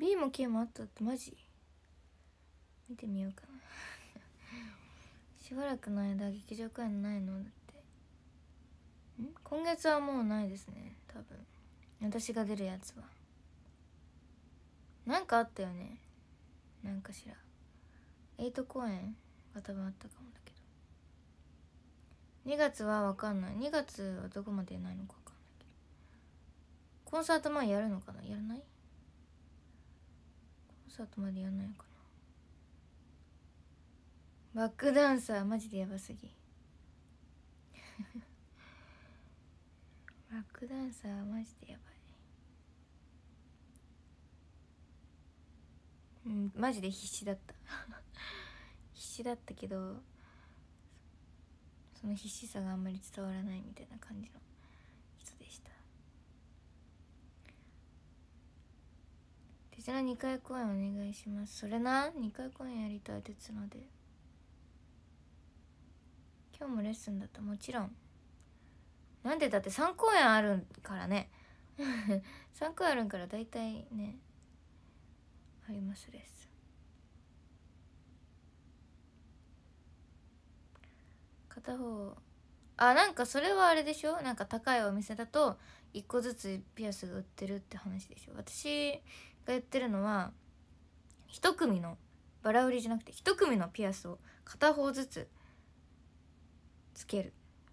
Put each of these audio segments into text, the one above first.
B も K もあったってマジ見てみようかな しばらくの間劇場公演ないのだってん今月はもうないですね多分私が出るやつはなんかあったよねなんかしら8公演が多分あったかもだけど2月は分かんない2月はどこまでないのか分かんないけどコンサート前やるのかなやらないサートまでやんないかなバックダンサーマジでやばすぎ バックダンサーマジでやばいうんマジで必死だった 必死だったけどその必死さがあんまり伝わらないみたいな感じのちら2回公演お願いしますそれな2回公演やりたい鉄ので今日もレッスンだったもちろんなんでだって3公演あるからね3 公演あるから大体ねありますレッスン片方あなんかそれはあれでしょなんか高いお店だと1個ずつピアス売ってるって話でしょ私言ってるのは一組のバラ売りじゃなくて一組のピアスを片方ずつつける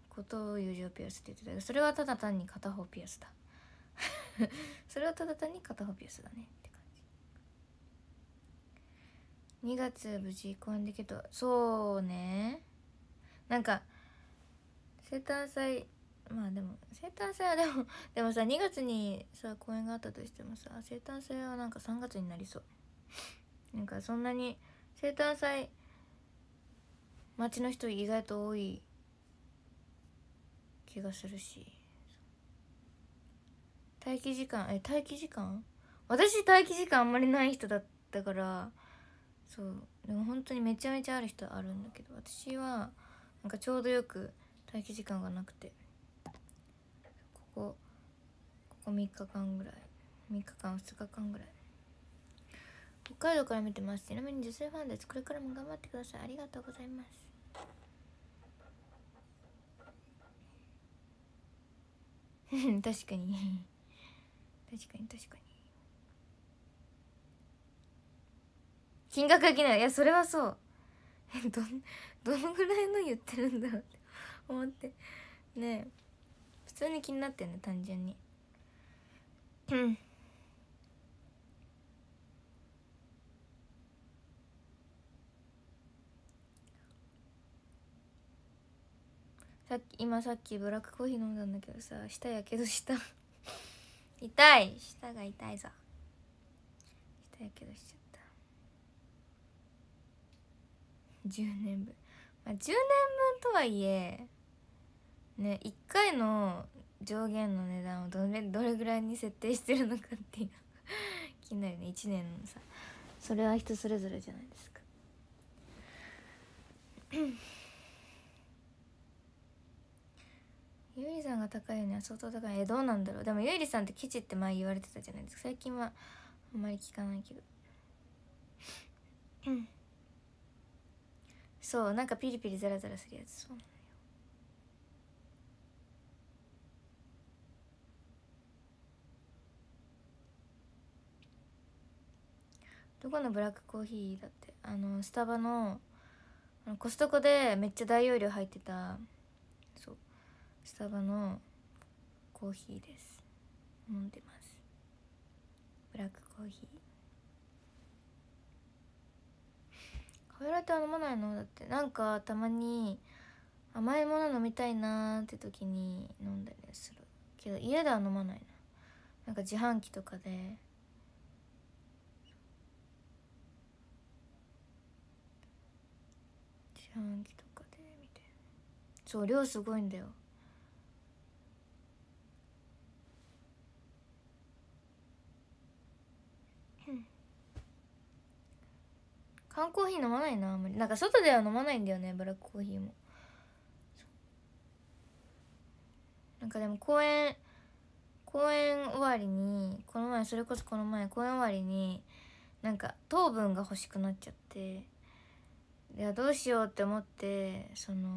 ことを友情ピアスって言ってたけどそれはただ単に片方ピアスだ それはただ単に片方ピアスだねって感じ2月無事公演できるとそうねなんか生誕祭まあでも生誕祭はでも でもさ2月にさ公演があったとしてもさ生誕祭はなんか3月になりそうなんかそんなに生誕祭街の人意外と多い気がするし待機時間え待機時間私待機時間あんまりない人だったからそうでも本当にめちゃめちゃある人あるんだけど私はなんかちょうどよく待機時間がなくて。ここ3日間ぐらい3日間2日間ぐらい北海道から見てますちなみに女性ファンですこれからも頑張ってくださいありがとうございます 確かに確かに確かに金額がきないいやそれはそうえ どどのぐらいの言ってるんだろうって思ってねえ通に気になってんの単純にうんさっき今さっきブラックコーヒー飲んだんだけどさ舌やけどした 痛い舌が痛いさ舌やけどしちゃった10年分まあ10年分とはいえね1回の上限の値段をどれどれぐらいに設定してるのかっていう 気になるね1年のさそれは人それぞれじゃないですかゆり さんが高いよね相当高いえどうなんだろうでもゆりさんってケチって前言われてたじゃないですか最近はあんまり聞かないけど そうなんかピリピリザラザラするやつそうどこのブラックコーヒーだってあのスタバのコストコでめっちゃ大容量入ってたそうスタバのコーヒーです飲んでますブラックコーヒーカフェラテは飲まないのだってなんかたまに甘いもの飲みたいなーって時に飲んだりするけど家では飲まないななんか自販機とかで自販とかでみたいなそう量すごいんだよ缶コーヒー飲まないなあんまりなんか外では飲まないんだよねブラックコーヒーもなんかでも公園公園終わりにこの前それこそこの前公園終わりになんか糖分が欲しくなっちゃっていやどうしようって思ってその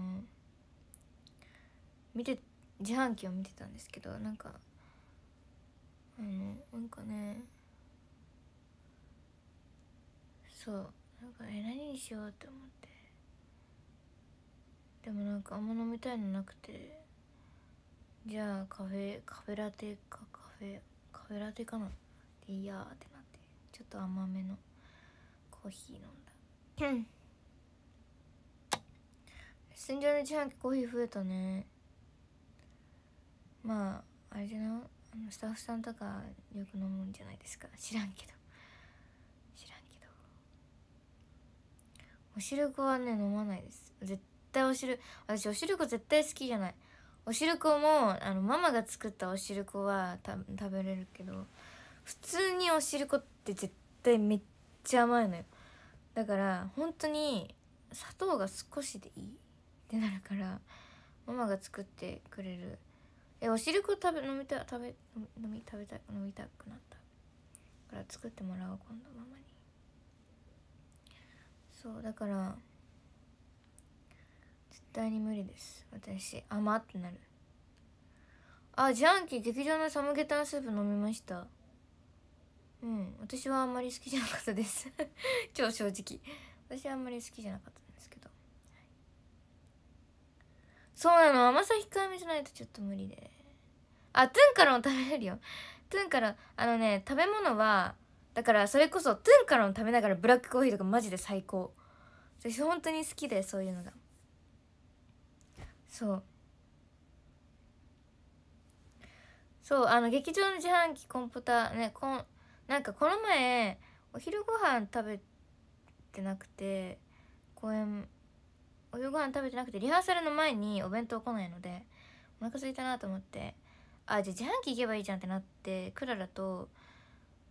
見て自販機を見てたんですけどなんかあのなんかねそうなんかえ何にしようって思ってでもなんかあんま飲みたいのなくてじゃあカフェカフェラテかカフェカフェラテかなでいいやってなってちょっと甘めのコーヒー飲んだ戦場の自販機コーヒー増えたねまああれじゃないあのスタッフさんとかよく飲むんじゃないですか知らんけど知らんけどお汁粉はね飲まないです絶対お汁私お汁粉絶対好きじゃないお汁粉もあのママが作ったお汁粉はた食べれるけど普通にお汁粉って絶対めっちゃ甘いのよだから本当に砂糖が少しでいいってなるからママが作ってくれるえおしるこ食べ飲みたい食べ飲み食べたい飲みたくなったから作ってもらおう今度ママにそうだから絶対に無理です私甘ってなるあジャンキー劇場のサムゲタンスープ飲みましたうん私はあんまり好きじゃなかったです 超正直私はあんまり好きじゃなかったそうなの甘さ控えめじゃないとちょっと無理であトゥンカロン食べれるよトゥンカロンあのね食べ物はだからそれこそトゥンカロン食べながらブラックコーヒーとかマジで最高私本当に好きでそういうのがそうそうあの劇場の自販機コンポタねこんなんかこの前お昼ご飯食べてなくて公園お夕ご飯食べてなくてリハーサルの前にお弁当来ないのでお腹空いたなと思ってあじゃあ自販機行けばいいじゃんってなってクララと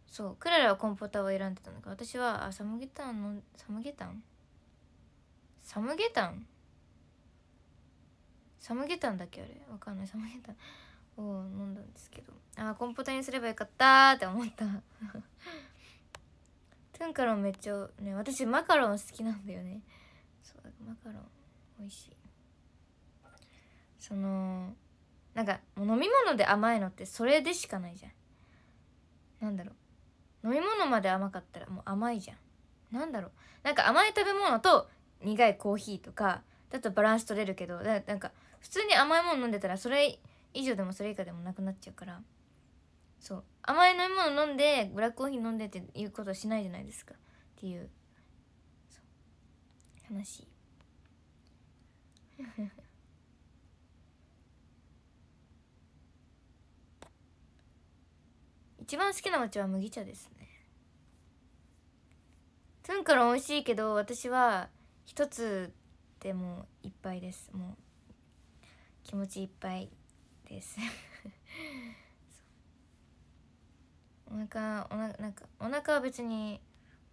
そうクララはコンポタを選んでたんけか私はあサムゲタンのサムゲタンサムゲタンサムゲタンだっけあれわかんないサムゲタンを飲んだんですけどあコンポタにすればよかったって思った トゥンカロンめっちゃね私マカロン好きなんだよねそうマカロン美味しいそのなんか飲み物で甘いのってそれでしかないじゃんなんだろう飲み物まで甘かったらもう甘いじゃんなんだろうなんか甘い食べ物と苦いコーヒーとかだとバランス取れるけどだなんか普通に甘いもの飲んでたらそれ以上でもそれ以下でもなくなっちゃうからそう甘い飲み物飲んでブラックコーヒー飲んでっていうことはしないじゃないですかっていう悲しい 一番好きな抹は麦茶ですねトゥンカロン美味しいけど私は一つでもいっぱいですもう気持ちいっぱいですお腹おななんかお腹は別に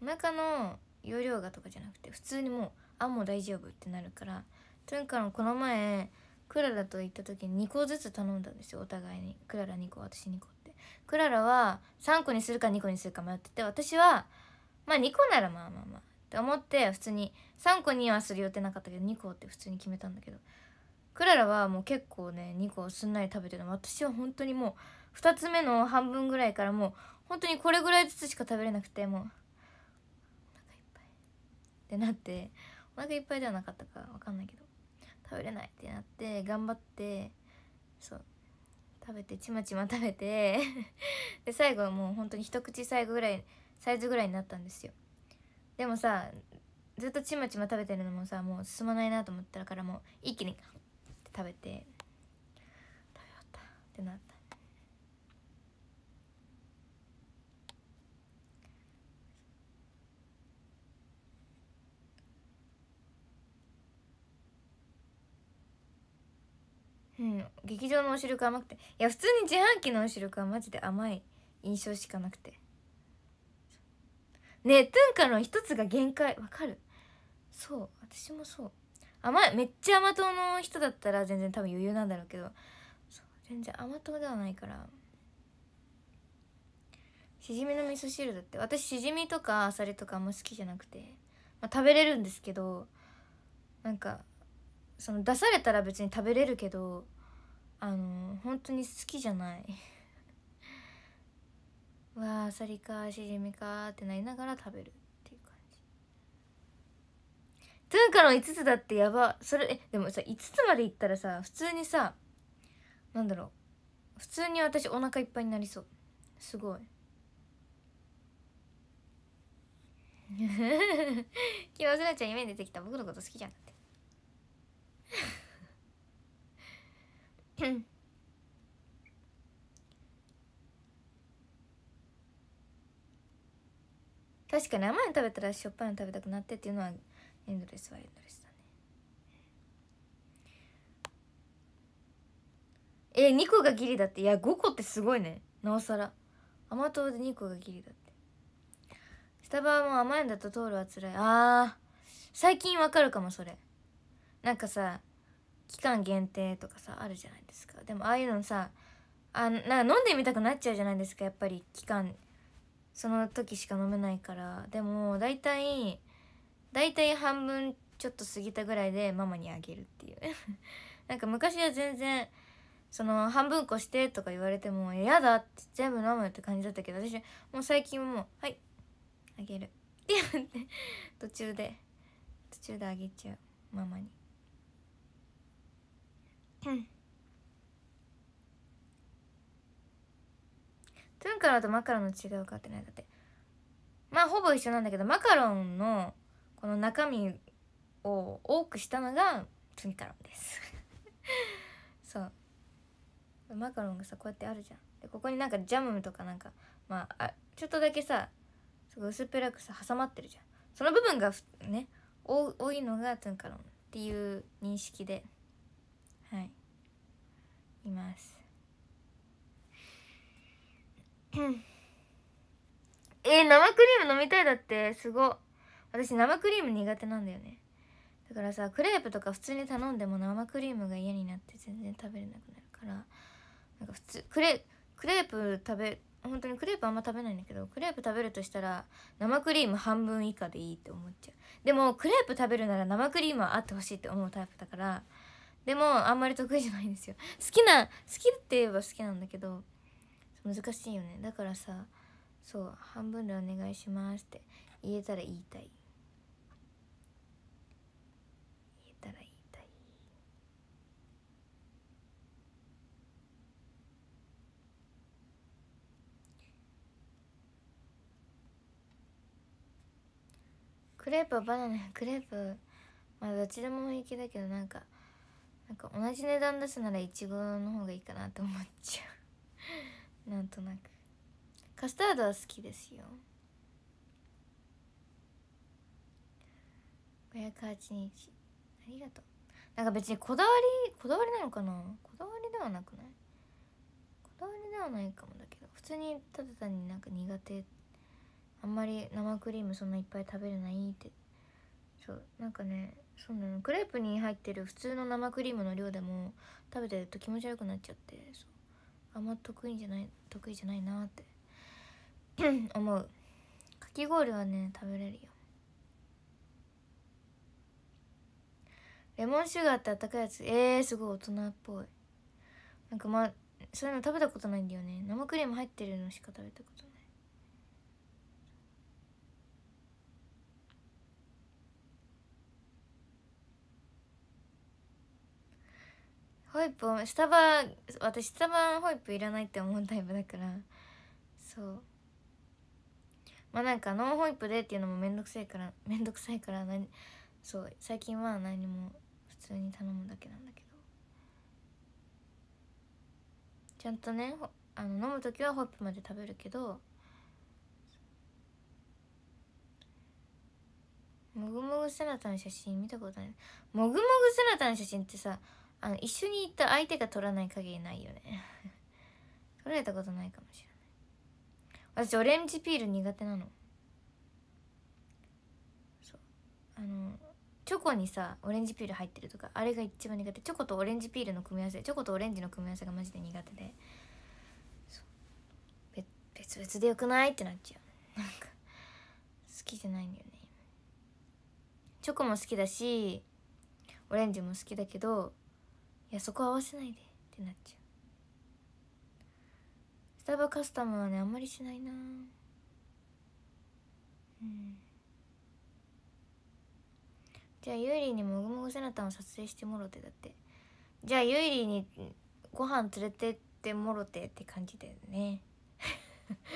お腹の容量がとかじゃなくて普通にもうあもう大丈夫ってなるからとにかくこの前クララと行った時に2個ずつ頼んだんですよお互いにクララ2個私2個ってクララは3個にするか2個にするか迷ってて私はまあ2個ならまあまあまあって思って普通に3個にはする予定なかったけど2個って普通に決めたんだけどクララはもう結構ね2個すんなり食べてるの私は本当にもう2つ目の半分ぐらいからもう本当にこれぐらいずつしか食べれなくてもうお腹いっぱいってなってお腹いっぱいではなかったかわかんないけど食べれないってなって頑張ってそう食べてちまちま食べて で最後はもう本当に一口最後ぐらいサイズぐらいになったんですよでもさずっとちまちま食べてるのもさもう進まないなと思ったからもう一気に食べて食べ終わったってなったうん劇場のお汁が甘くていや普通に自販機のお汁がマジで甘い印象しかなくてねえトゥンカの一つが限界わかるそう私もそう甘いめっちゃ甘党の人だったら全然多分余裕なんだろうけど全然甘党ではないからしじみの味噌汁だって私しじみとかあさりとかあんま好きじゃなくて、まあ、食べれるんですけどなんかその出されたら別に食べれるけどあの本当に好きじゃない わあさりかしじみかってなりながら食べるっていう感じトゥンカロン5つだってやばそれえでもさ5つまでいったらさ普通にさなんだろう普通に私お腹いっぱいになりそうすごい昨日すなちゃん夢に出てきた僕のこと好きじゃんって確かに甘いの食べたらしょっぱいの食べたくなってっていうのはエンドレスはエンドレスだねえ2個がギリだっていや5個ってすごいねなおさら甘党で2個がギリだってスタバはもう甘いんだと通るは辛いあー最近わかるかもそれなんかさ期間限定とかさあるじゃないですかでもああいうのさあなん飲んでみたくなっちゃうじゃないですかやっぱり期間その時しか飲めないからでも大体大体半分ちょっと過ぎたぐらいでママにあげるっていう なんか昔は全然その半分こしてとか言われても嫌だって全部飲むって感じだったけど私もう最近もうはいあげるって言って途中で途中であげちゃうママに。うんトゥンカロンとマカロンの違いかってないだってまあほぼ一緒なんだけどマカロンのこの中身を多くしたのがトゥンカロンです そうマカロンがさこうやってあるじゃんでここになんかジャムとかなんかまああちょっとだけさすごい薄っぺらくさ挟まってるじゃんその部分がね多いのがトゥンカロンっていう認識ではいいますえー、生クリーム飲みたいだってすご私生クリーム苦手なんだよねだからさクレープとか普通に頼んでも生クリームが嫌になって全然食べれなくなるからなんか普通クレクレープ食べ本当にクレープあんま食べないんだけどクレープ食べるとしたら生クリーム半分以下でいいって思っちゃうでもクレープ食べるなら生クリームはあってほしいって思うタイプだからでもあんまり得意じゃないんですよ 好きな好きって言えば好きなんだけど難しいよねだからさそう半分でお願いしますって言えたら言いたい言えたら言いたいクレープはバナナクレープまあどっちでも平気だけどなんかなんか同じ値段出すならいちごの方がいいかなって思っちゃう なんとなくカスタードは好きですよ508日ありがとうなんか別にこだわりこだわりなのかなこだわりではなくないこだわりではないかもだけど普通にただ単になんか苦手あんまり生クリームそんないっぱい食べるないってそうなんかねそうなのクレープに入ってる普通の生クリームの量でも食べてると気持ち悪くなっちゃってあんま得意じゃない得意じゃないなって 思うかき氷はね食べれるよレモンシュガーってあったかいやつえー、すごい大人っぽいなんかまあそういうの食べたことないんだよね生クリーム入ってるのしか食べたことないホイップスタバ私スタバホイップいらないって思うタイプだからそうまあなんかノンホイップでっていうのもめんどくさいからめんどくさいから何そう最近は何も普通に頼むだけなんだけどちゃんとねあの飲む時はホイップまで食べるけどもぐもぐ姿の写真見たことないもぐもぐ姿の写真ってさあの一緒に行った相手が取らない限りないよね 取られたことないかもしれない私オレンジピール苦手なのそうあのチョコにさオレンジピール入ってるとかあれが一番苦手チョコとオレンジピールの組み合わせチョコとオレンジの組み合わせがマジで苦手で別々でよくないってなっちゃう なんか好きじゃないんだよねチョコも好きだしオレンジも好きだけどやそこ合わせないでってなっちゃうスタバカスタムはねあんまりしないなうんじゃあゆいりにもぐもぐせなたを撮影してもろてだってじゃあゆいりにご飯連れてってもろてって感じだよね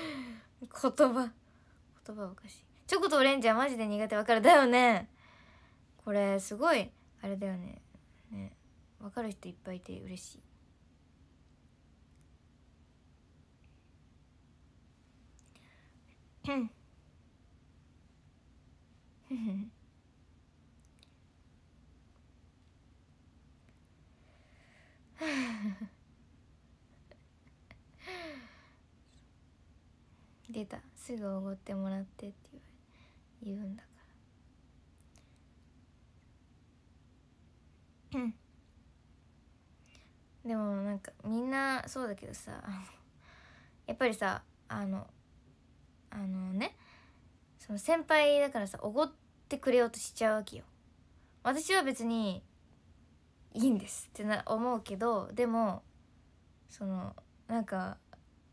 言葉言葉おかしいチョコとオレンジはマジで苦手わかるだよねこれすごいあれだよねね分かる人いっぱいいて嬉しいうん出たすぐおごってもらってって言うんだからうんでもなんかみんなそうだけどさ やっぱりさあのあのねその先輩だからさおごってくれようとしちゃうわけよ。私は別にいいんですってな思うけどでもそのなんか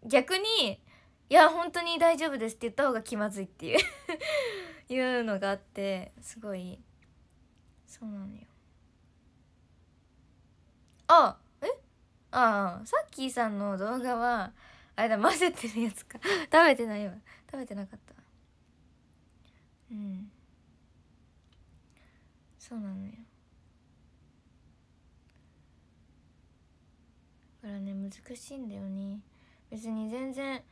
逆に「いや本当に大丈夫です」って言った方が気まずいっていう いうのがあってすごいそうなのよ。あああさっきさんの動画はあれだ混ぜてるやつか 食べてないわ食べてなかったうんそうなのよだからね難しいんだよね別に全然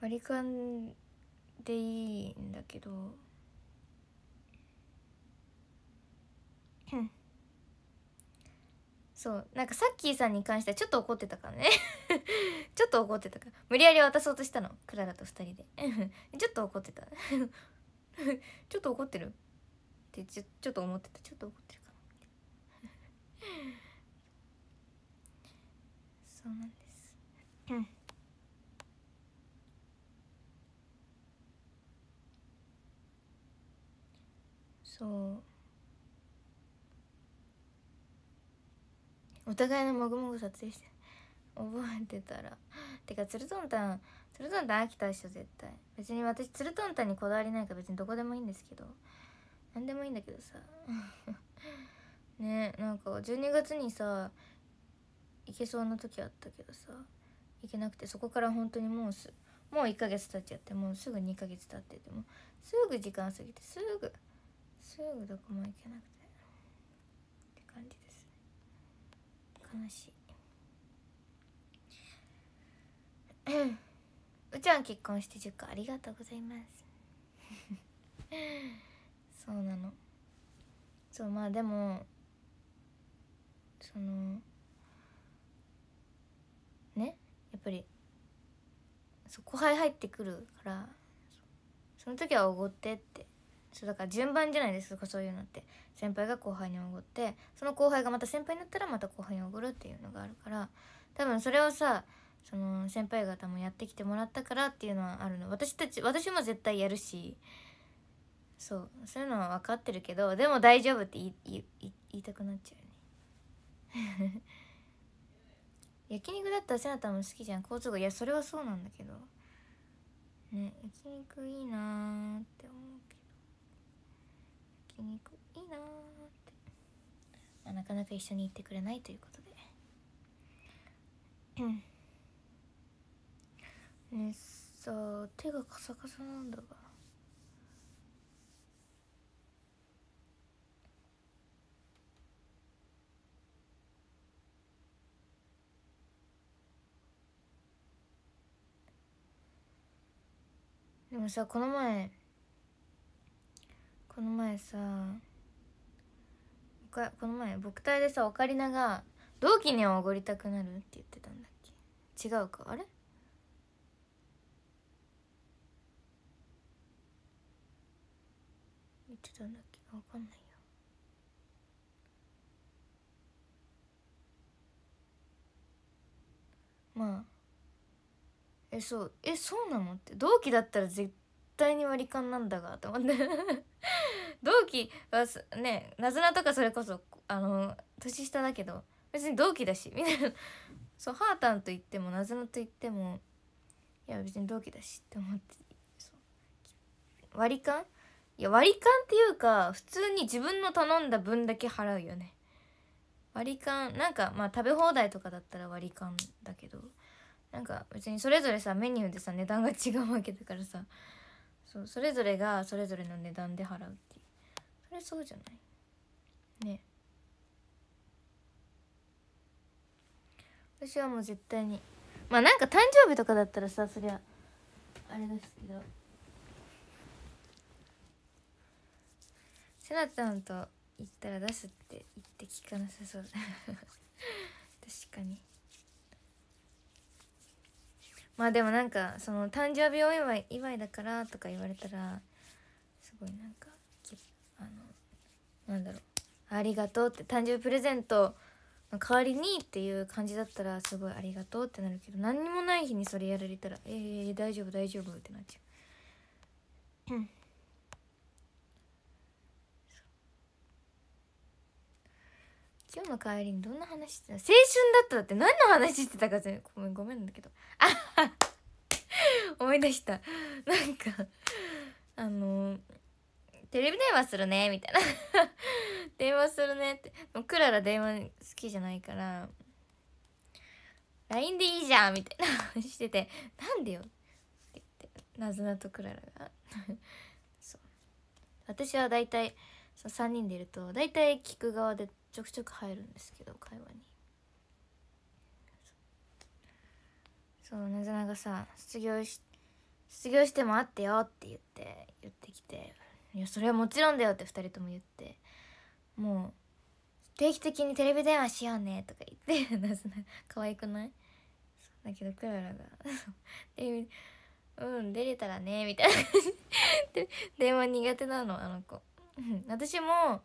割り勘でいいんだけどうんそうなんかさっきーさんに関してはちょっと怒ってたからね ちょっと怒ってたから無理やり渡そうとしたのクララと2人で ちょっと怒ってた ちょっと怒ってるってちょちょっと思ってたちょっと怒ってるかなそうなんですうんそうお互いのもぐもぐ撮影して覚えてたらてかツルトンタンツルトンタン飽きたでしょ絶対別に私ツルトンタンにこだわりないから別にどこでもいいんですけど何でもいいんだけどさ ねなんか12月にさ行けそうな時あったけどさ行けなくてそこから本当にもうすもう1ヶ月経っちゃってもうすぐ2ヶ月経っててもすぐ時間過ぎてすぐすぐどこも行けなくて悲しいうちゃん結婚して10個ありがとうございます そうなのそうまあでもそのねやっぱりそう後輩入ってくるからその時はおごってってそうだから順番じゃないですかそういうのって先輩が後輩におごってその後輩がまた先輩になったらまた後輩におごるっていうのがあるから多分それをさその先輩方もやってきてもらったからっていうのはあるの私たち私も絶対やるしそうそういうのは分かってるけどでも大丈夫って言い言いたくなっちゃうよね 焼肉だったらセナタも好きじゃん交通がいやそれはそうなんだけどね焼肉いいなって思ういいなって、まあ、なかなか一緒に行ってくれないということでうんねさあ手がカサカサなんだがでもさこの前この前さこの前僕隊でさオカリナが「同期にはおごりたくなる?」って言ってたんだっけ違うかあれ言ってたんだっけ分かんないよまあえそうえそうなのって同期だったら絶対に割り勘なんだがと思って 同期はねなずなとかそれこそあの年下だけど別に同期だしみたいなそうハータンと言ってもなずなと言ってもいや別に同期だしって思って割り勘いや割り勘っていうか普通に自分の頼んだ分だけ払うよね割り勘なんかまあ食べ放題とかだったら割り勘だけどなんか別にそれぞれさメニューでさ値段が違うわけだからさそうそれぞれがそれぞれの値段で払うっていうそれそうじゃないね私はもう絶対にまあなんか誕生日とかだったらさそりゃあれですけどせなちゃんと行ったら出すって言って聞かなさそう 確かに。まあでもなんかその誕生日お祝い祝いだからとか言われたらすごいなんかあのなんだろうありがとうって誕生日プレゼントの代わりにっていう感じだったらすごいありがとうってなるけど何にもない日にそれやられたらええー、大丈夫大丈夫ってなっちゃう。今日の帰りにどんな話してた青春だっただって何の話してたか全ごめんごめんだけどあ 思い出したなんかあのテレビ電話するねみたいな 電話するねってもうクララ電話好きじゃないから LINE でいいじゃんみたいな話してて「なんでよ」って言ってなずなとクララが そう私は大体そ3人でいると大体聞く側でちょくちょく入るんですけど会話にそうなずながさ卒業し卒業しても会ってよって言って言ってきていやそれはもちろんだよって2人とも言ってもう定期的にテレビ電話しようねとか言って なずな可愛くないだけどクララが「うん出れたらね」みたいな電話苦手なのあの子私も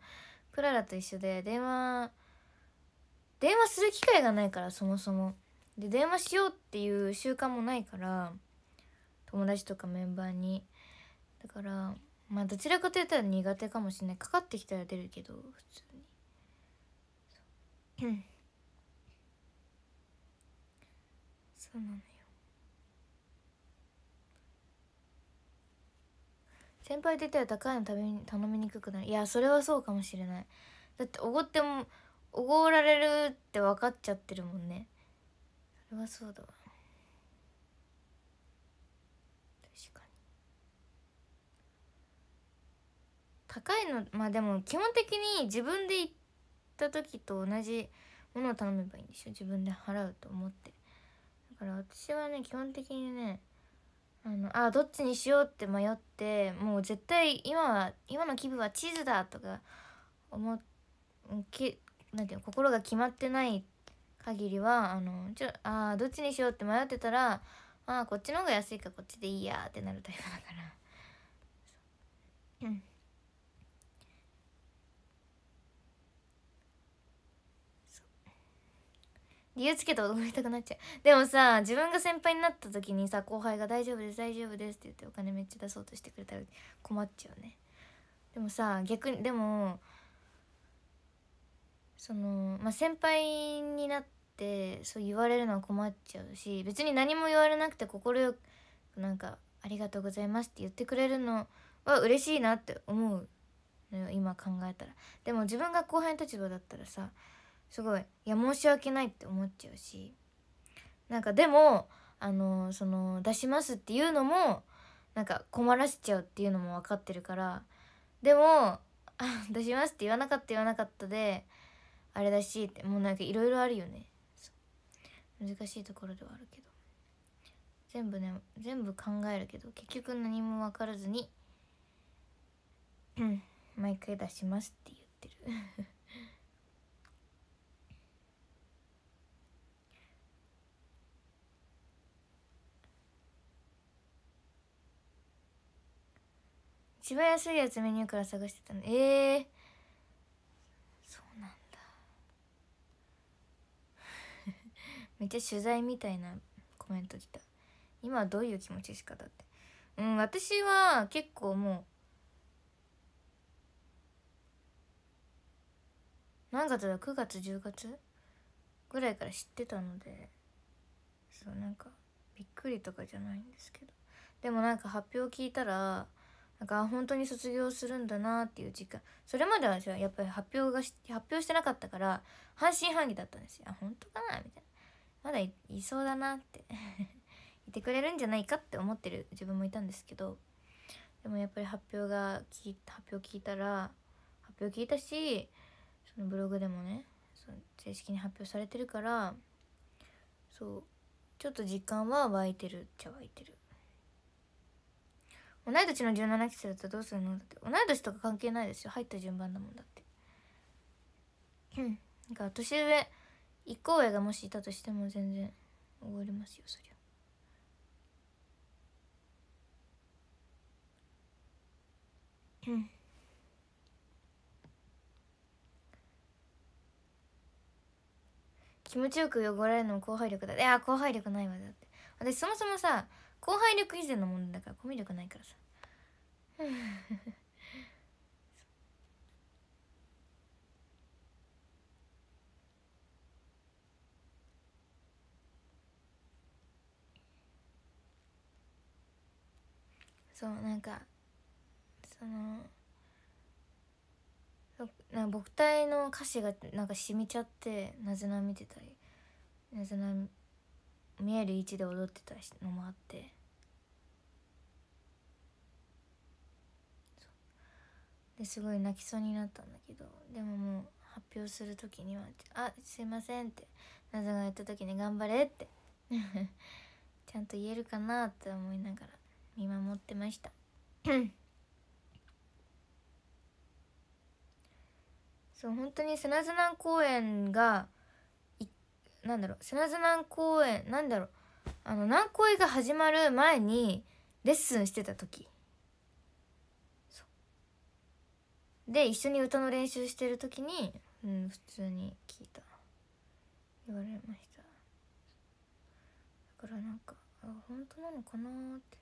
クララと一緒で電話電話する機会がないからそもそもで電話しようっていう習慣もないから友達とかメンバーにだからまあどちらかといったら苦手かもしれないかかってきたら出るけど普通にそうなのよ先輩出たら高いの食べに頼みにくくなるいやそれはそうかもしれないだっておごってもおごられるって分かっちゃってるもんねそれはそうだわ確かに高いのまあでも基本的に自分で行った時と同じものを頼めばいいんでしょ自分で払うと思ってだから私はね基本的にねあのあどっちにしようって迷ってもう絶対今は今の気分は地図だとか思けなんていうの心が決まってない限りはあのちょあどっちにしようって迷ってたらあこっちの方が安いかこっちでいいやってなるタイプだから。うん理由つけて踊りたくなっちゃうでもさ自分が先輩になった時にさ後輩が「大丈夫です大丈夫です」って言ってお金めっちゃ出そうとしてくれたら困っちゃうねでもさ逆にでもそのまあ先輩になってそう言われるのは困っちゃうし別に何も言われなくて快くなんか「ありがとうございます」って言ってくれるのは嬉しいなって思うのよ今考えたらでも自分が後輩の立場だったらさすごいいや申し訳ないって思っちゃうしなんかでもあのその出しますっていうのもなんか困らせちゃうっていうのも分かってるからでも出しますって言わなかった言わなかったであれだしってもうなんかいろいろあるよね難しいところではあるけど全部ね全部考えるけど結局何も分からずに毎回出しますって言ってる一番安いやつメニューから探してたのええー、そうなんだ めっちゃ取材みたいなコメント来た今はどういう気持ちしかだってうん私は結構もう何月だ9月10月ぐらいから知ってたのでそうなんかびっくりとかじゃないんですけどでもなんか発表聞いたらんか本当に卒業するんだなっていう時間それまではやっぱり発表が発表してなかったから半信半疑だったんですよあ本当かなみたいなまだいそうだなって いてくれるんじゃないかって思ってる自分もいたんですけどでもやっぱり発表が聞発表聞いたら発表聞いたしそのブログでもねその正式に発表されてるからそうちょっと時間は湧いてるっちゃ湧いてる同い年の17期生だったらどうするのだって同い年とか関係ないですよ入った順番だもんだってうんんか年上一行上がもしいたとしても全然終わりますよそりゃうん。気持ちよく汚れるのも後輩力だいや後輩力ないわだって私そもそもさ後輩力以前のものだからコミュ力ないからさそうなんかそのなんか僕隊の歌詞がなんか染みちゃってなぜな見てたりなぜな見える位置で踊ってたのもあってですごい泣きそうになったんだけどでももう発表する時には「あすいません」って謎が言った時に「頑張れ」って ちゃんと言えるかなって思いながら見守ってましたそう本当に砂々公園がなんだろう砂津南公園なんだろうあの南公園が始まる前にレッスンしてた時で一緒に歌の練習してる時に、うん、普通に聞いた言われましただからなんかあ本当なのかなって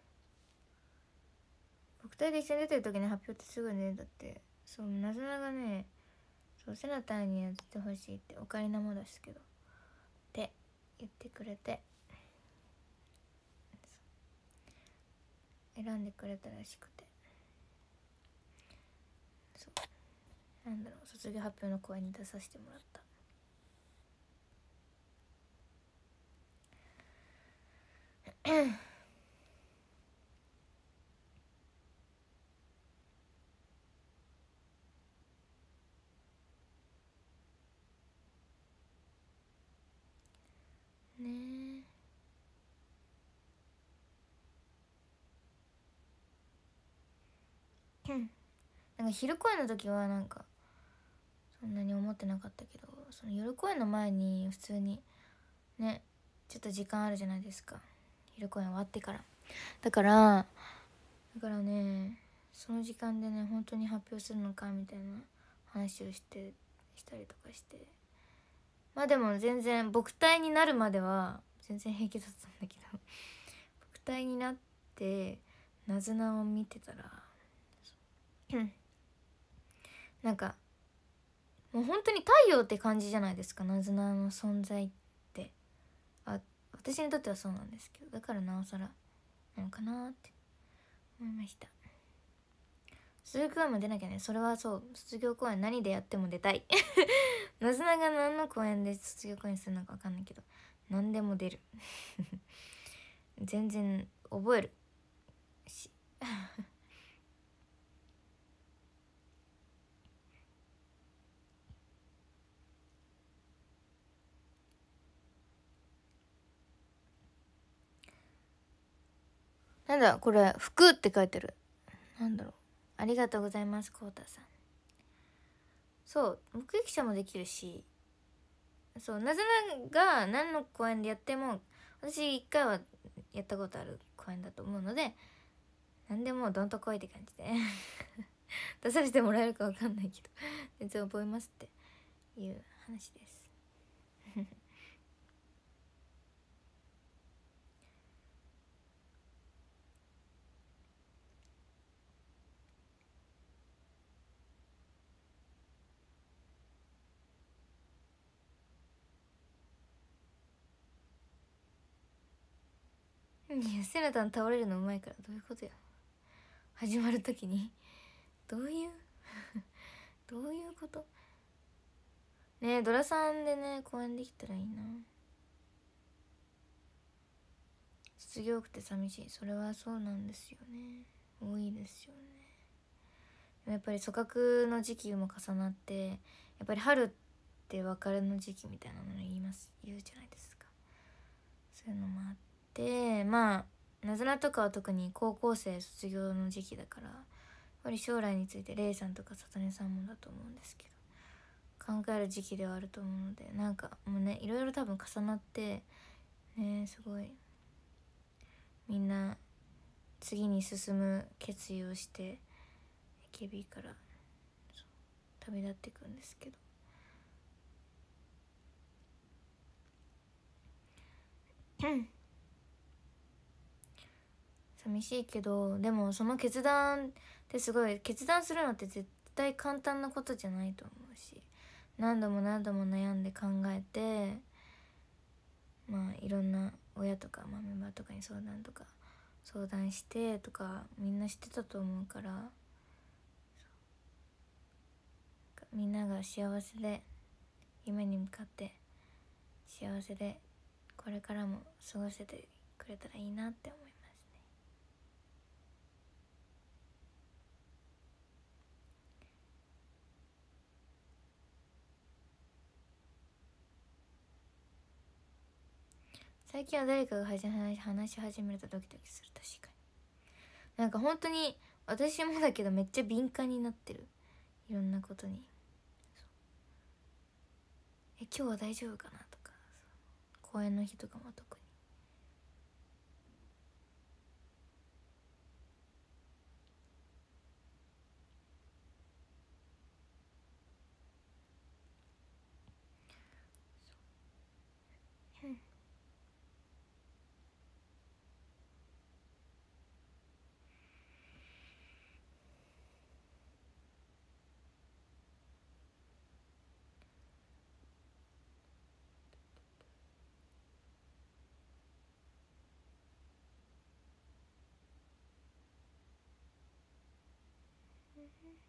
僕体で一緒に出てる時に発表ってすぐねだってそうなぜながねそうセナタにやってほしいってオカリナもですけど言ってくれて選んでくれたらしくてそうなんだろう卒業発表の声に出させてもらったねなんか昼公演の時はなんかそんなに思ってなかったけどその夜公演の前に普通にねちょっと時間あるじゃないですか昼公演終わってからだからだからねその時間でね本当に発表するのかみたいな話をしてしたりとかしてまあでも全然僕体になるまでは全然平気だったんだけど僕体になってなずなを見てたらなんかもう本当に太陽って感じじゃないですかなずなの存在ってあ私にとってはそうなんですけどだからなおさらなのかなって思いました卒業公演も出なきゃねそれはそう卒業公演何でやっても出たいなずなが何の公演で卒業公演するのか分かんないけど何でも出る 全然覚えるし なんだこれ「服」って書いてるなんだろうありがとうございますこうたさんそう目撃者もできるしそうなぜなが何の公演でやっても私一回はやったことある公演だと思うので何でもどんと来いって感じで 出させてもらえるか分かんないけど全然覚えますっていう話ですいやセナタン倒れるのうまいからどういうことや始まる時にどういう どういうことねえドラさんでね公演できたらいいな卒業くて寂しいそれはそうなんですよね多いですよねやっぱり組閣の時期も重なってやっぱり春って別れの時期みたいなの言います言うじゃないですかそういうのもあってでまあなぞなとかは特に高校生卒業の時期だからやっぱり将来についてレイさんとか里音さんもだと思うんですけど考える時期ではあると思うのでなんかもうねいろいろ多分重なってねすごいみんな次に進む決意をして AKB から旅立っていくんですけど。う ん寂しいけどでもその決断ってすごい決断するのって絶対簡単なことじゃないと思うし何度も何度も悩んで考えてまあいろんな親とか、まあ、メンバーとかに相談とか相談してとかみんなしてたと思うからみんなが幸せで夢に向かって幸せでこれからも過ごせてくれたらいいなって思う。最近は誰かが話し始めるとドキドキする確かになんか本当に私もだけどめっちゃ敏感になってるいろんなことにえ今日は大丈夫かなとか公演の日とかも特に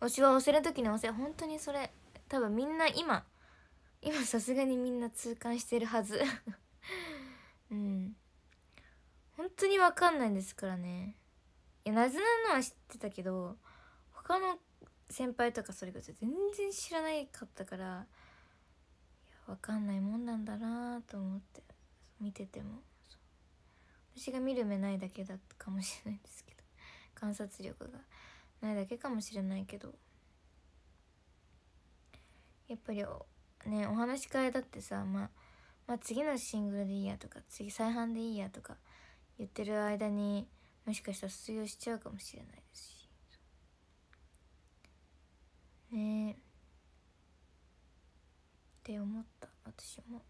推しは推せる時に押せ本当にそれ多分みんな今今さすがにみんな痛感してるはず うん本当に分かんないんですからねいやなぜなのは知ってたけど他の先輩とかそれこそ全然知らないかったから分かんないもんなんだなと思って見てても私が見る目ないだけだったかもしれないですけど 観察力がないだけかもしれないけどやっぱりねお話し会だってさ、まあ、まあ次のシングルでいいやとか次再販でいいやとか言ってる間にもしかしたら卒業しちゃうかもしれないですしねえって思った私も。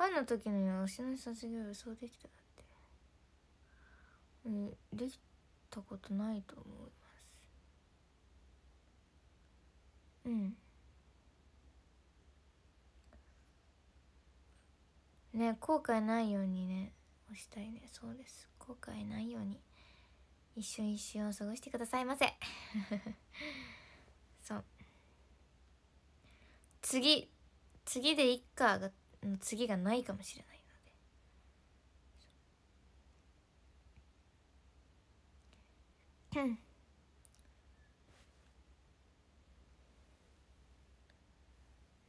ファンの時のよう推しの卒業予想できただってうんできたことないと思いますうんね後悔ないようにね押したいねそうです後悔ないように一瞬一瞬を過ごしてくださいませ そう次次でいっかが次がないかもしれないので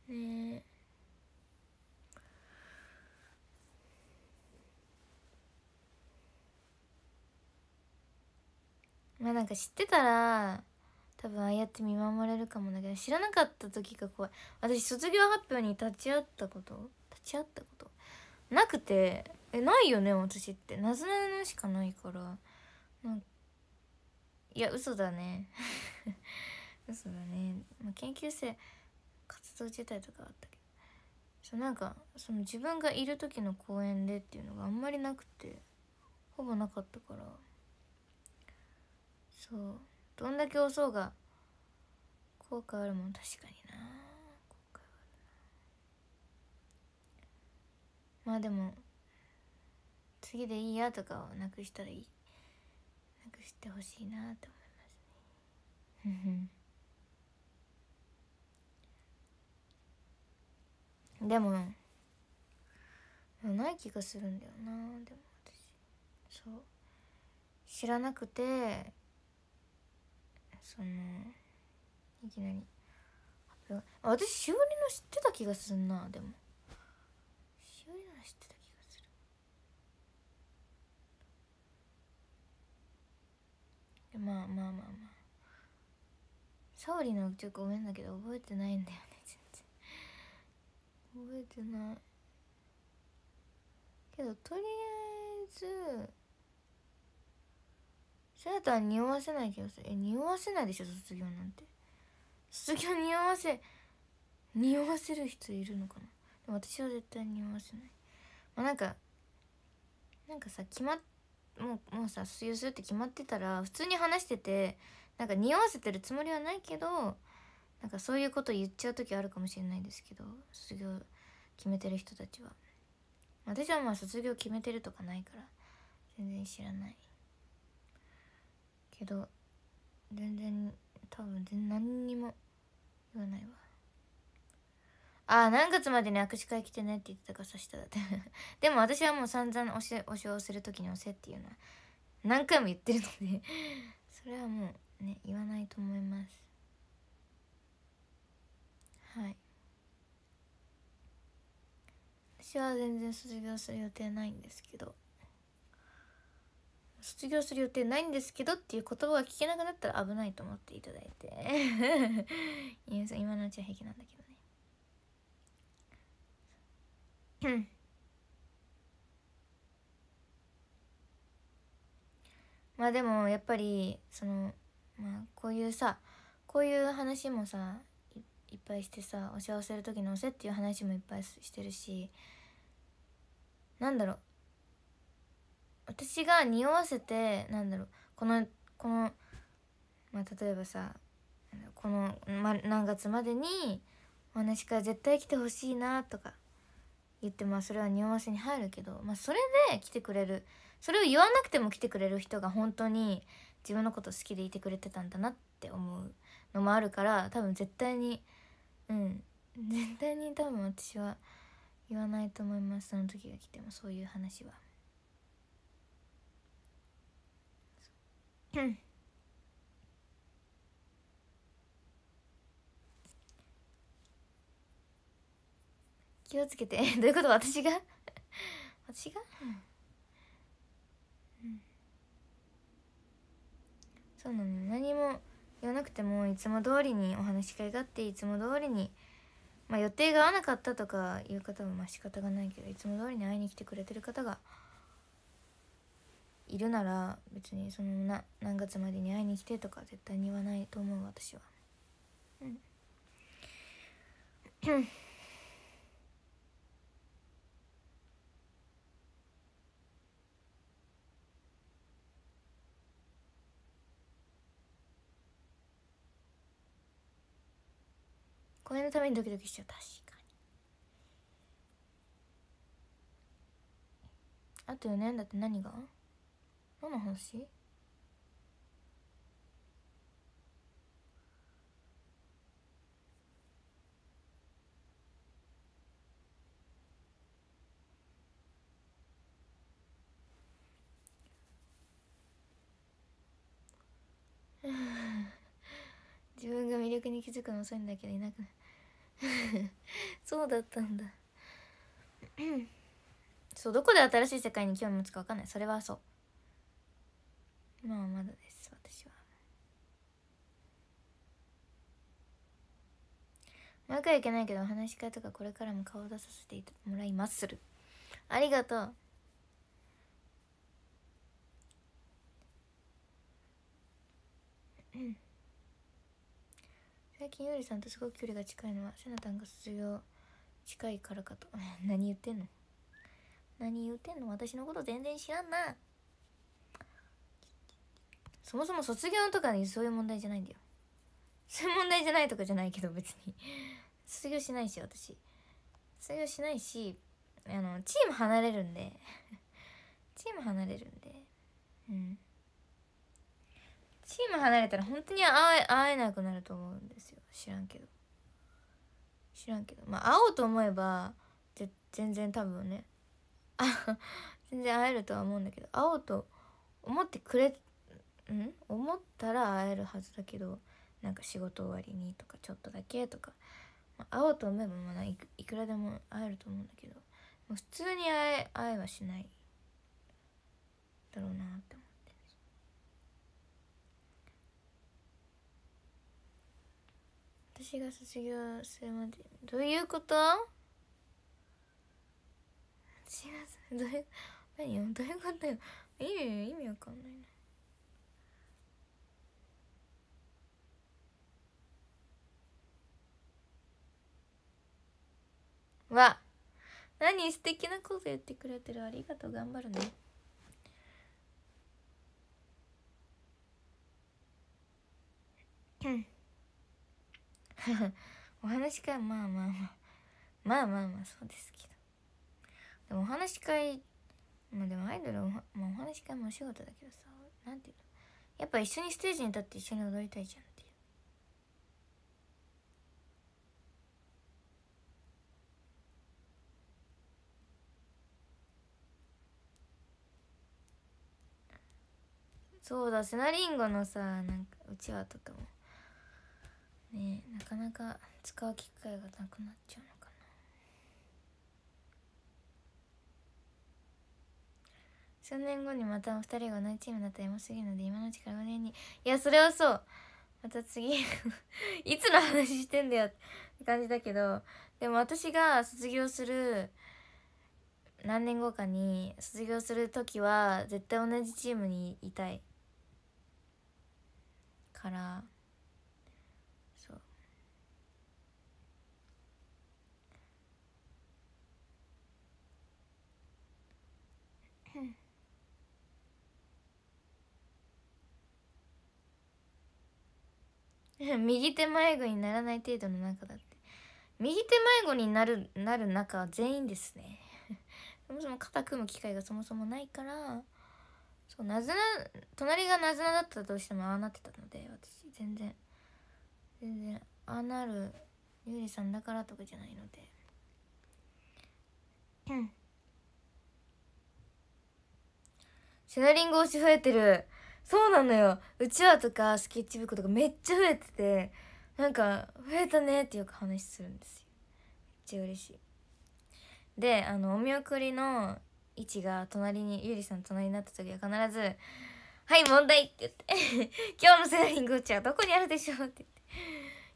うんねまあなんか知ってたら多分ああやって見守れるかもだけど知らなかった時が怖い私卒業発表に立ち会ったことちあったことなくてえないよね私ってなぞなしかないからなんいや嘘だね 嘘だね、まあ、研究生活動自体とかあったけどそうなんかその自分がいる時の公演でっていうのがあんまりなくてほぼなかったからそうどんだけ遅うが効果あるもん確かになまあでも次でいいやとかをなくしたらいいなくしてほしいなと思いますねでもない気がするんだよなでも私そう知らなくてそのいきなり私しおりの知ってた気がすんなでもまあまあまあまあ沙織の曲ごめんだけど覚えてないんだよね全然覚えてないけどとりあえずそれだったら匂わせない気がするえ匂わせないでしょ卒業なんて卒業匂わせ匂わせる人いるのかなでも私は絶対匂わせないまあなんかなんかさ決まっもうもうさスユスって決まってたら普通に話しててなんか匂わせてるつもりはないけどなんかそういうこと言っちゃう時あるかもしれないですけど卒業決めてる人たちは私はまあ卒業決めてるとかないから全然知らないけど全然多分全何にも言わないわあ何月までに握手会来てねって言ってたかさしただって でも私はもう散々おしおしをする時に押せっていうのは何回も言ってるので それはもうね言わないと思いますはい私は全然卒業する予定ないんですけど卒業する予定ないんですけどっていう言葉が聞けなくなったら危ないと思っていただいて 今のうちは平気なんだけどまあでもやっぱりそのまあこういうさこういう話もさいっぱいしてさお幸せの時のおせっていう話もいっぱいしてるしなんだろう私が匂わせてなんだろうこのこの、まあ、例えばさこの、ま、何月までにお話から絶対来てほしいなとか言ってまあそれは匂わせに入るけど、まあ、それで来てくれるそれを言わなくても来てくれる人が本当に自分のこと好きでいてくれてたんだなって思うのもあるから多分絶対にうん絶対に多分私は言わないと思いますその時が来てもそういう話は。気をつけて どういうこと私が私が、うん、そうなの何も言わなくてもいつも通りにお話し会があっていつも通りにまあ予定が合わなかったとかいう方はまあ仕方がないけどいつも通りに会いに来てくれてる方がいるなら別にそのな何月までに会いに来てとか絶対に言わないと思う私はうんこれのためにドキドキしちゃう確かにあと4年だって何が何の話逆に気づくの遅いんだけどいなくな そうだったんだ そうどこで新しい世界に興味持つか分かんないそれはそうまあまだです私は毎回いけないけどお話し会とかこれからも顔出させてもらいますするありがとううん最近ゆうりさんとすごく距離が近いのはセナたんが卒業近いからかと 何言ってんの何言ってんの私のこと全然知らんなそもそも卒業とかにそういう問題じゃないんだよそういう問題じゃないとかじゃないけど別に卒業しないし私卒業しないしあのチーム離れるんでチーム離れるんでうんチーム離れたら本当に会え会えなくなると思うんですよ知らんけど知らんけどまあ会おうと思えば全然多分ね 全然会えるとは思うんだけど会おうと思ってくれん思ったら会えるはずだけどなんか仕事終わりにとかちょっとだけとか、まあ、会おうと思えばまだいくらでも会えると思うんだけど普通に会え会えはしないだろうなって思う。私が卒業するまでどういうこと私がどういう何よどういうことよ意味意味わかんないなわ何素敵なこと言ってくれてるありがとう頑張るねうん お話会まあまあまあまあまあまあそうですけどでもお話会まあでもアイドルまあ、お話会もお仕事だけどさなんていうのやっぱ一緒にステージに立って一緒に踊りたいじゃんっていうそうだセナリンゴのさなんかうちわとかも。ねなかなか使う機会がなくなっちゃうのかな数年後にまたお二人が同じチームになったらエモすぎるので今のうちから5年にいやそれはそうまた次 いつの話してんだよって感じだけどでも私が卒業する何年後かに卒業する時は絶対同じチームにいたいから 右手迷子にならない程度の中だって右手迷子になるなる中は全員ですね そもそも肩組む機会がそもそもないからそうなずな隣がなずなだったらどうしてもああなってたので私全然全然ああなるゆうりさんだからとかじゃないのでうんシナリング推し増えてるそうなのようちわとかスケッチブックとかめっちゃ増えててなんか増えたねってよく話するんですよめっちゃ嬉しいであのお見送りの位置が隣にゆりさん隣になった時は必ず「はい問題!」って言って「今日のセラリングうちはどこにあるでしょう?」って言って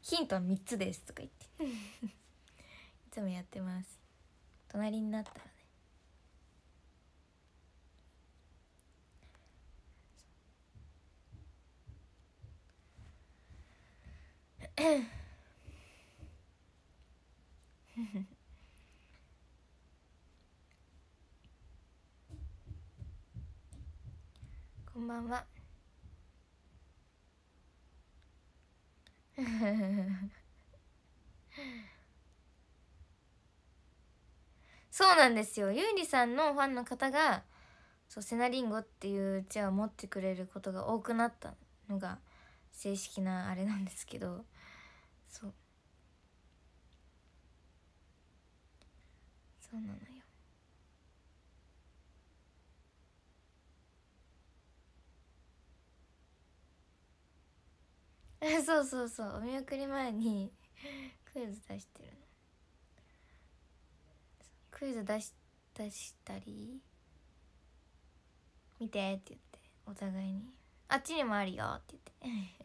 「ヒントは3つです」とか言って いつもやってます隣になったら こんばんは そうなんですよゆうりさんのファンの方がそうセナリンゴっていうじゃ、を持ってくれることが多くなったのが正式なあれなんですけどそうそうなのよえ そうそうそうお見送り前に クイズ出してるのクイズ出し出したり見てって言ってお互いにあっちにもあるよって言って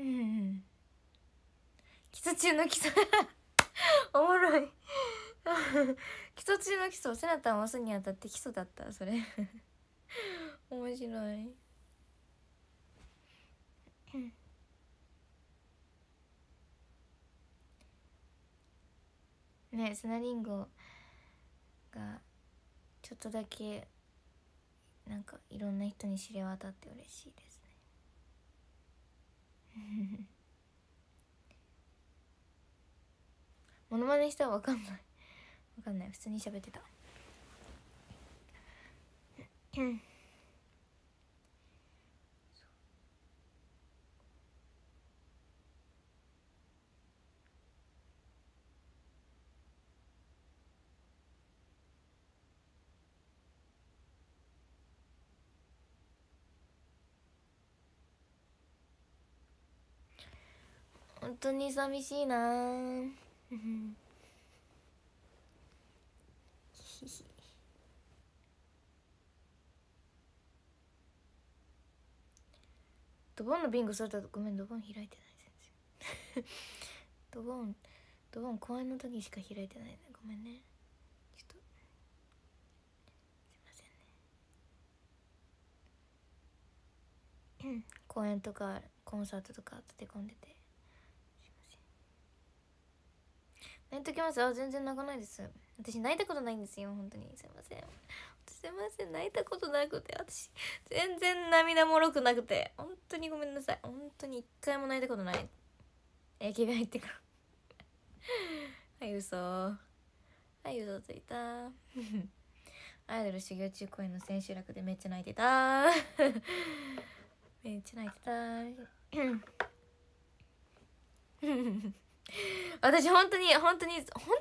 うん基礎中の基礎おもろい基礎中の基礎セナタンを押すにあたって基礎だったそれ面白いねえ砂リンゴがちょっとだけなんかいろんな人に知れ渡って嬉しいです モノマネしたら分かんない分かんない普通に喋ってたうん 当に寂しいなドボンのビンゴされたごめんドボン開いてない先生ドボンドボン公演の時しか開いてないごめんねちょっとすいませんね公演とかコンサートとか立て込んでて泣いときますあ全然泣かないです私泣いたことないんですよ本当にすいませんすいません泣いたことなくて私全然涙もろくなくて本当にごめんなさい本当に一回も泣いたことないえきび入ってから はい嘘はい嘘ついた アイドル修行中公演の千秋楽でめっちゃ泣いてた めっちゃ泣いてた私本当に本当に本当に困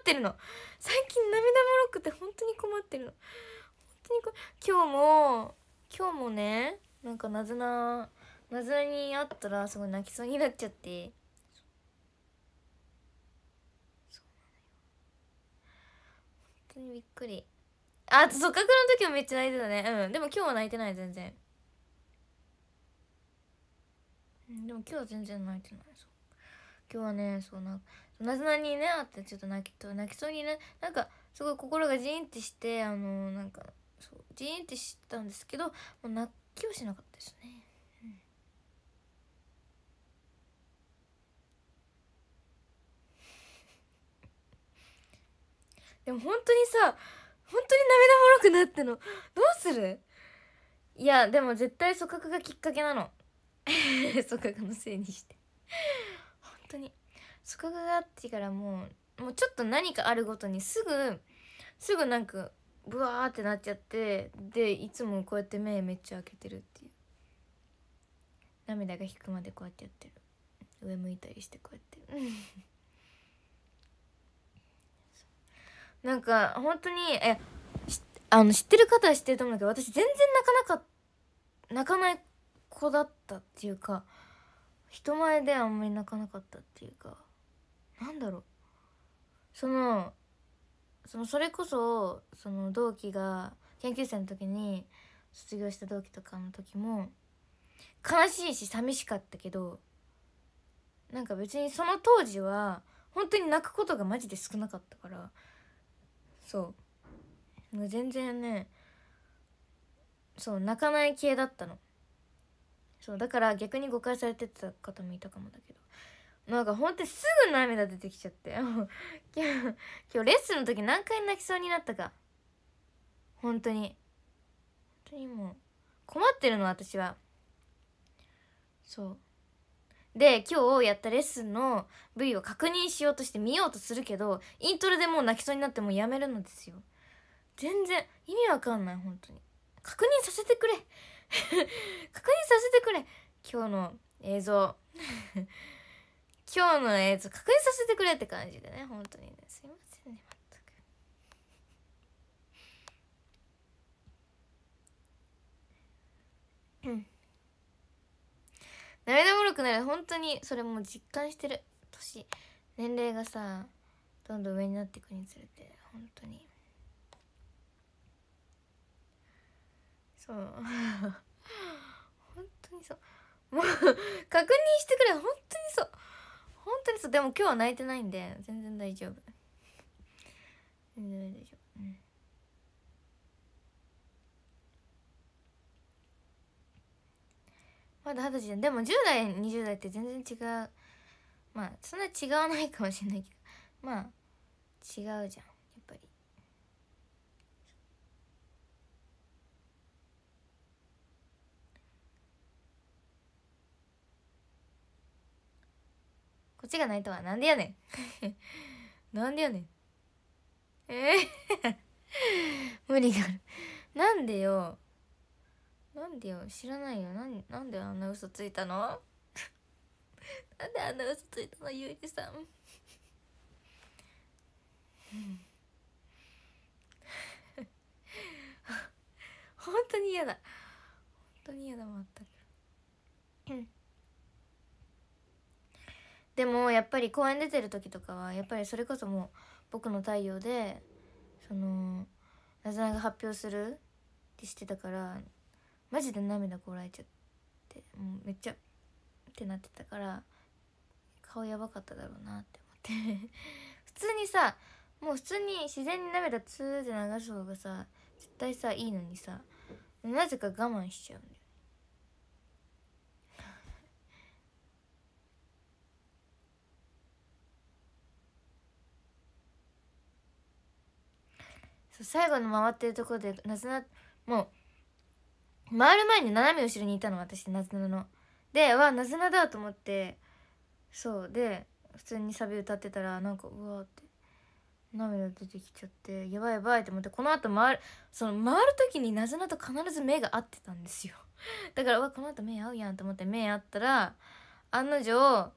ってるの最近涙もろくて本当に困ってるの本当に今日も今日もねなんかずなななにあったらすごい泣きそうになっちゃって本当にびっくりあと束縛の時もめっちゃ泣いてたねうんでも今日は泣いてない全然、うん、でも今日は全然泣いてないそう今日はねそうななずなにねあってちょっと泣きと泣きそうにねなんかすごい心がジーンってしてあのー、なんかそうジーンってしたんですけどもう泣きはしなかったですね。でも本当にさ本当に涙もろくなったのどうするいやでも絶対組閣がきっかけなの 組閣のせいにして当にそこがあってからもうもうちょっと何かあるごとにすぐすぐなんかブワーってなっちゃってでいつもこうやって目めっちゃ開けてるっていう涙が引くまでこうやってやってる上向いたりしてこうやって なんか本当にえあの知ってる方は知ってると思うけど私全然泣かなか泣かない子だったっていうか人前ではあんまり泣かなかったっていうかなんだろうそのそのそれこそその同期が研究生の時に卒業した同期とかの時も悲しいし寂しかったけどなんか別にその当時は本当に泣くことがマジで少なかったからそう全然ねそう泣かない系だったのそうだから逆に誤解されてた方もいたかもだけどなんかほんとすぐ涙出てきちゃって 今日今日レッスンの時何回泣きそうになったか本当に本当にもう困ってるの私はそうで今日やったレッスンの部位を確認しようとして見ようとするけどイントロでもう泣きそうになってもうやめるのですよ全然意味わかんない本当に確認させてくれ 確認させてくれ今日の映像 今日の映像確認させてくれって感じでね本当にねすいませんね全くうん涙もろくなる本当にそれも実感してる年年齢がさどんどん上になっていくにつれて本当にそう 本当にそうもう確認してくれ本当にそう本当にそうでも今日は泣いてないんで全然大丈夫全然大丈夫うんまだ二十歳でも10代20代って全然違うまあそんな違わないかもしれないけどまあ違うじゃんこっちがないとはなんでやねん なんでやねんえー 無理があるなんでよなんでよ知らないよなんなんであんな嘘ついたの なんであんな嘘ついたのゆうりさん本当に嫌だ本当に嫌だまったくでもやっぱり公園出てる時とかはやっぱりそれこそもう僕の太陽でそのなずなが発表するってしてたからマジで涙こらえちゃってもうめっちゃってなってたから顔やばかっただろうなって思って 普通にさもう普通に自然に涙ツーって流す方がさ絶対さいいのにさなぜか我慢しちゃうんだそう最後の回ってるところでなずなもう回る前に斜め後ろにいたの私なずなの。でわなずなだと思ってそうで普通にサビ歌ってたらなんかうわって涙出てきちゃってやばいやばいって思ってこのあと回るその回る時になずなと必ず目が合ってたんですよ だからわこのあと目合うやんと思って目合ったら案の定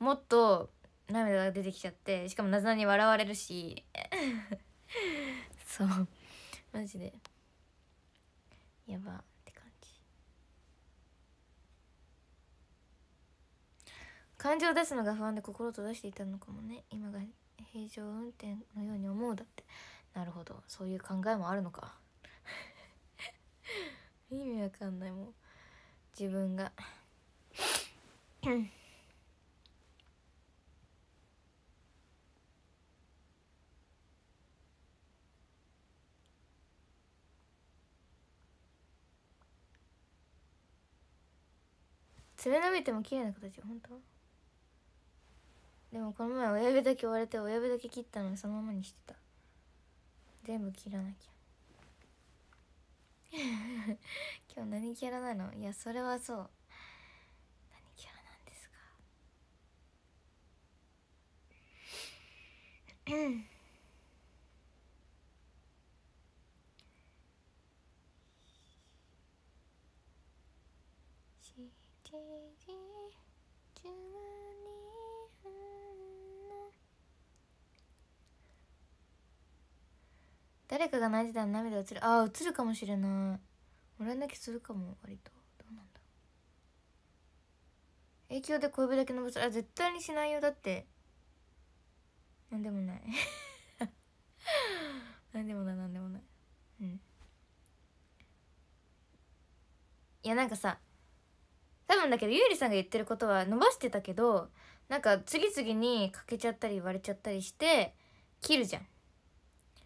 もっと涙が出てきちゃってしかもなずなに笑われるし そうマジでやばって感じ感情を出すのが不安で心と出していたのかもね今が平常運転のように思うだってなるほどそういう考えもあるのか 意味わかんないもう自分が爪伸びても綺麗な形本当でもこの前親指だけ割れて親指だけ切ったのにそのままにしてた全部切らなきゃ 今日何キャラなのいやそれはそう何キャラなんですか 12分の誰かが泣いてたら涙映るああ映るかもしれない俺泣きするかも割とどうなんだ影響で小指だけ伸ばすあ絶対にしないよだってなんでもない なんでもないなんでもないうんいやなんかさ多分だけどゆうりさんが言ってることは伸ばしてたけどなんか次々に欠けちゃったり割れちゃったりして切るじゃん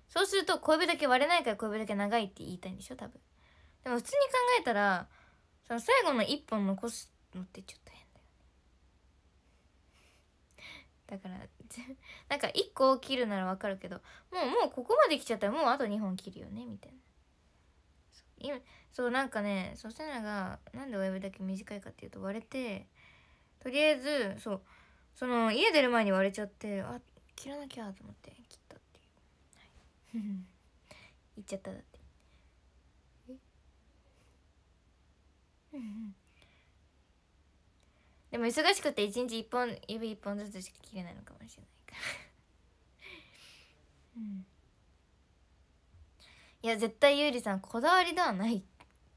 そうすると小指だけ割れないから小指だけ長いって言いたいんでしょ多分でも普通に考えたらその最後の1本残すのってちょっと変だよだから なんか1個を切るならわかるけどもうもうここまで来ちゃったらもうあと2本切るよねみたいな今そうなんかねそうセナがなんで親指だけ短いかっていうと割れてとりあえずそうその家出る前に割れちゃってあ切らなきゃと思って切ったっていう、はい、言 っちゃっただってえでも忙しくて一日一本指一本ずつしか切れないのかもしれないから うんいや絶対ゆうりさんこだわりではない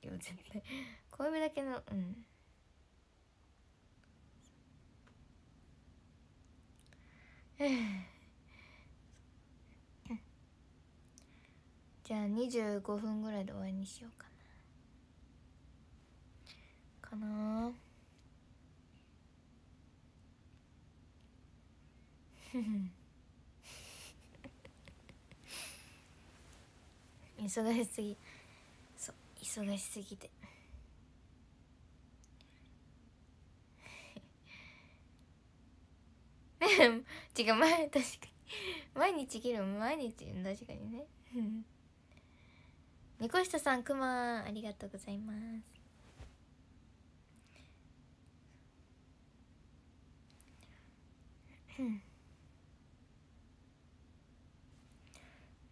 よ絶対小指だけのうんじゃあ25分ぐらいで終わりにしようかなかなふふ忙しすぎそう忙しすぎて 違う前確かに毎日切る毎日確かにね 猫下さんくまありがとうございます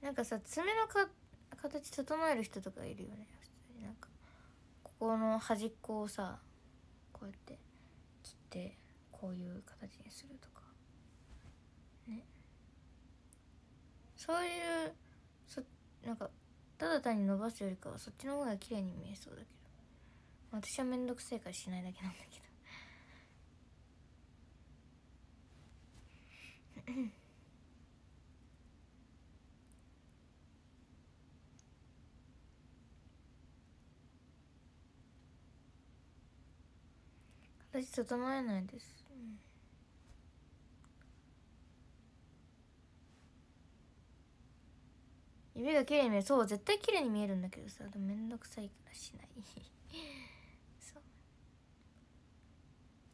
なんかさ爪のカッ形整える人とかいるよね普通になんかここの端っこをさこうやって切ってこういう形にするとかねそういうそなんかただ単に伸ばすよりかはそっちの方が綺麗に見えそうだけど、私は面倒くせえからしないだけなんだけど私整えないです、うん指が綺麗に見えるそう絶対綺麗に見えるんだけどさ面倒めんどくさいからしない そう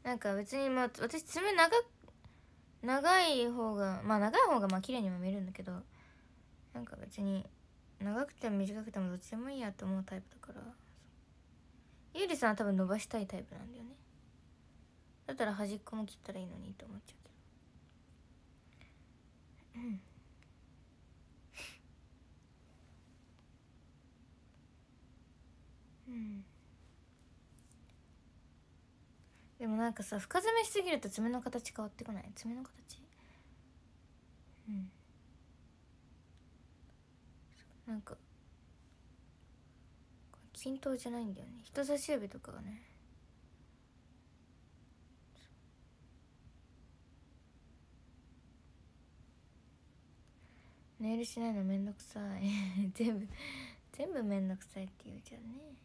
なんか別にまあ私爪長長い方がまあ長い方がまあ綺麗にも見えるんだけどなんか別に長くても短くてもどっちでもいいやと思うタイプだからゆりさんは多分伸ばしたいタイプなんだよねだったら端っこも切ったらいいのにと思っちゃうけどうんうんでもなんかさ深爪しすぎると爪の形変わってこない爪の形うんなんか均等じゃないんだよね人差し指とかがねネイルしないのめんどくさい 全部全部めんどくさいって言うじゃんね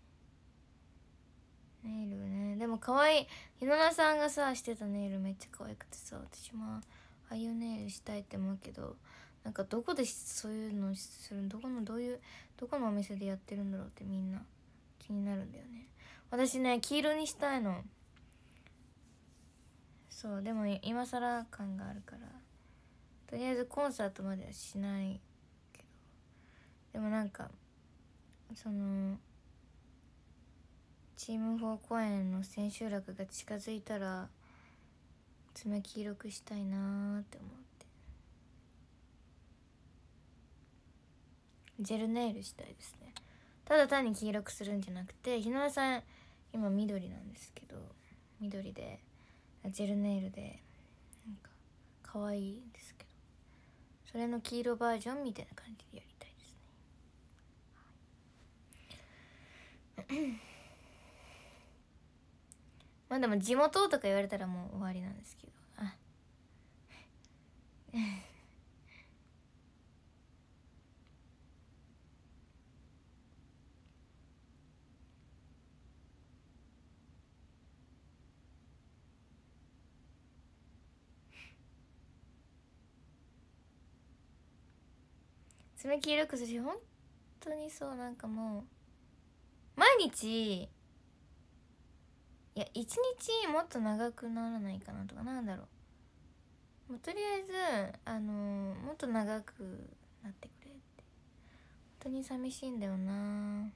ネイルねでも可愛いひのなさんがさしてたネイルめっちゃ可愛くてさ私もああいうネイルしたいって思うけどなんかどこでそういうのするどこのどういうどこのお店でやってるんだろうってみんな気になるんだよね私ね黄色にしたいのそうでも今更感があるからとりあえずコンサートまではしないけどでもなんかそのチーム4公演の千秋楽が近づいたら爪黄色くしたいなって思ってジェルネイルしたいですねただ単に黄色くするんじゃなくて日野さん今緑なんですけど緑でジェルネイルでなんか可愛いですけどそれの黄色バージョンみたいな感じでやりたいですね まあでも地元とか言われたらもう終わりなんですけどあ爪黄色くするし本当にそうなんかもう毎日いや一日もっと長くならないかなとかなんだろうもうとりあえずあのー、もっと長くなってくれって本当に寂しいんだよな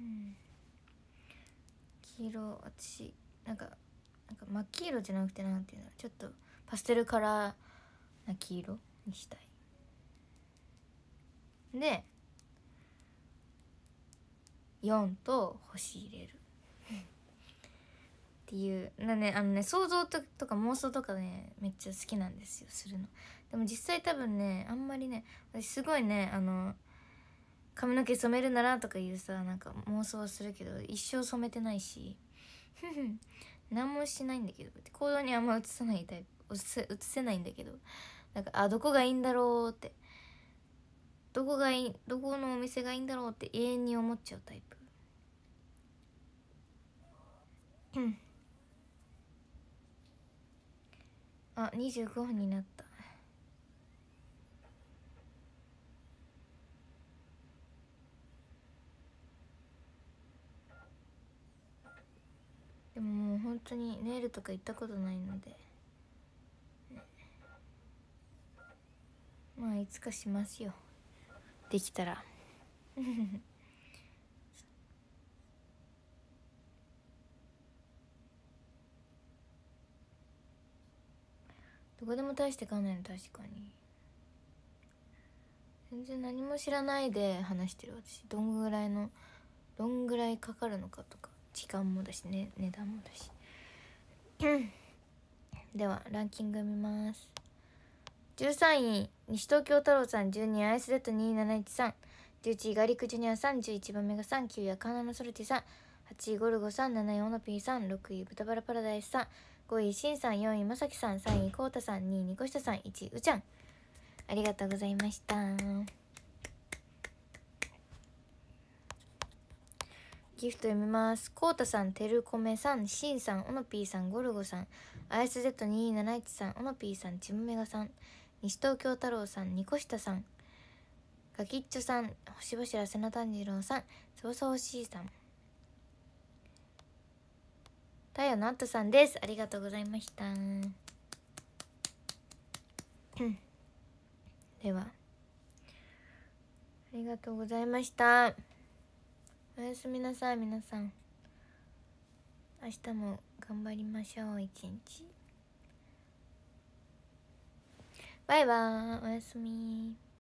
うん黄色私なんかなんか真っ黄色じゃなくてなんていうのちょっとパステルカラーな黄色にしたいで4と星入れるっていうなねあのね想像とか妄想とかねめっちゃ好きなんですよするのでも実際多分ねあんまりね私すごいねあの髪の毛染めるならとかいうさなんか妄想するけど一生染めてないし 何もしないんだけど行動にあんま移さないタイプ移せないんだけどなんかあどこがいいんだろうってどこがいいどこのお店がいいんだろうって永遠に思っちゃうタイプうんあ25分になったでももう本当にネイルとか行ったことないので、まあいつかしますよできたら どこでも大して変わんないの確かに全然何も知らないで話してる私どんぐらいのどんぐらいかかるのかとか時間もだしね値段もだしではランキング見ます13位西東京太郎さん12位アイス Z2713 11位ガーリックジュニアさん11番目がさん9位カナのソルティさん8位ゴルゴさん7位オノピーさん6位豚バラパラダイスさん5位シンさん4位まさきさん3位こうたさん2位ニコシタさん1位うちゃんありがとうございました。ギフト読みます。こうたさん、てるこめさん、しんさん、おのぴーさん、ゴルゴさん、ISZ2271 さん、おのぴーさん、ちむめがさん、西東京太郎さん、にこしたさん、ガキッチョさん、星柱瀬名炭治郎さん、そぼそぼしいさん、太陽のあっとさんです。ありがとうございました。では、ありがとうございました。おやすみなさい皆さん明日も頑張りましょう一日バイバーイおやすみ